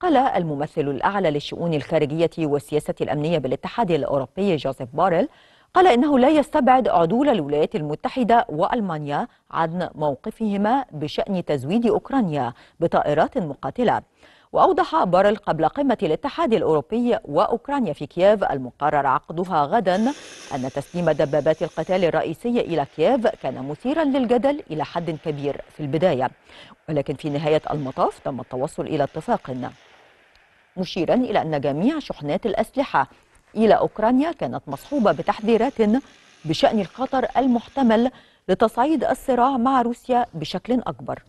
قال الممثل الأعلى للشؤون الخارجية والسياسة الأمنية بالاتحاد الأوروبي جوزيف باريل قال إنه لا يستبعد عدول الولايات المتحدة وألمانيا عن موقفهما بشأن تزويد أوكرانيا بطائرات مقاتلة وأوضح بارل قبل قمة الاتحاد الأوروبي وأوكرانيا في كييف المقرر عقدها غدا أن تسليم دبابات القتال الرئيسية إلى كييف كان مثيرا للجدل إلى حد كبير في البداية ولكن في نهاية المطاف تم التوصل إلى اتفاق مشيرا إلى أن جميع شحنات الأسلحة إلى أوكرانيا كانت مصحوبة بتحذيرات بشأن الخطر المحتمل لتصعيد الصراع مع روسيا بشكل أكبر